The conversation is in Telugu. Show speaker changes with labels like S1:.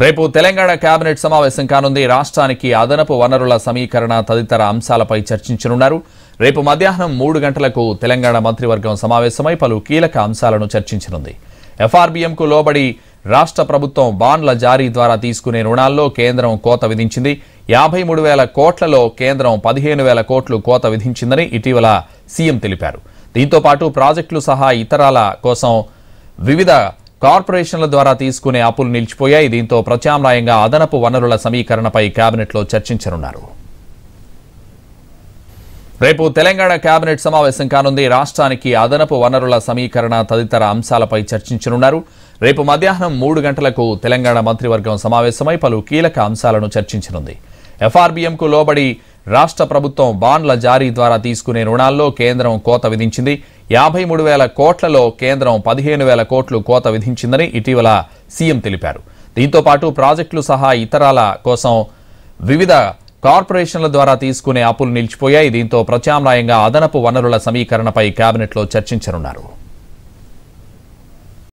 S1: రేపు తెలంగాణ కేబినెట్ సమావేశం కానుంది రాష్ట్రానికి అదనపు వనరుల సమీకరణ తదితర అంశాలపై చర్చించనున్నారు రేపు మధ్యాహ్నం మూడు గంటలకు తెలంగాణ మంత్రివర్గం సమావేశమై పలు కీలక అంశాలను చర్చించనుంది ఎఫ్ఆర్బిఎంకు లోబడి రాష్ట్ర ప్రభుత్వం బాండ్ల జారీ ద్వారా తీసుకునే రుణాల్లో కేంద్రం కోత విధించింది యాభై మూడు వేల కోట్లలో కేంద్రం పదిహేను వేల కోట్లు కోత విధించిందని ఇటీవల సీఎం తెలిపారు దీంతో పాటు ప్రాజెక్టులు సహా ఇతరాల కోసం వివిధ కార్పొరేషన్ల ద్వారా తీసుకునే అప్పులు నిలిచిపోయాయి దీంతో ప్రత్యామ్నాయంగా అదనపు వనరుల సమీకరణపై కేబినెట్లో చర్చించనున్నారు రేపు తెలంగాణ కేబినెట్ సమావేశం కానుంది రాష్ట్రానికి అదనపు వనరుల సమీకరణ తదితర అంశాలపై చర్చించనున్నారు రేపు మధ్యాహ్నం మూడు గంటలకు తెలంగాణ మంత్రివర్గం సమావేశమై పలు కీలక అంశాలను చర్చించనుంది ఎఫ్ఆర్బిఎంకు లోబడి రాష్ట్ర ప్రభుత్వం బాండ్ల జారీ ద్వారా తీసుకునే రుణాల్లో కేంద్రం కోత విధించింది యాభై మూడు వేల కోట్లలో కేంద్రం పదిహేను వేల కోట్లు కోత విధించిందని ఇటీవల సీఎం తెలిపారు దీంతో పాటు ప్రాజెక్టులు సహా ఇతరాల కోసం వివిధ కార్పొరేషన్ల ద్వారా తీసుకునే అప్పులు నిలిచిపోయాయి దీంతో ప్రత్యామ్నాయంగా అదనపు వనరుల సమీకరణపై కేబినెట్లో చర్చించనున్నారు